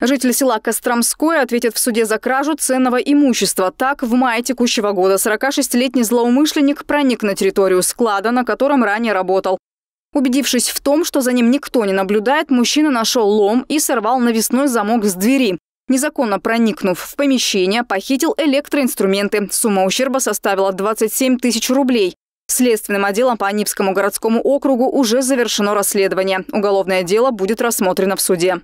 Житель села Костромское ответит в суде за кражу ценного имущества. Так, в мае текущего года 46-летний злоумышленник проник на территорию склада, на котором ранее работал. Убедившись в том, что за ним никто не наблюдает, мужчина нашел лом и сорвал навесной замок с двери. Незаконно проникнув в помещение, похитил электроинструменты. Сумма ущерба составила 27 тысяч рублей. Следственным отделом по Анипскому городскому округу уже завершено расследование. Уголовное дело будет рассмотрено в суде.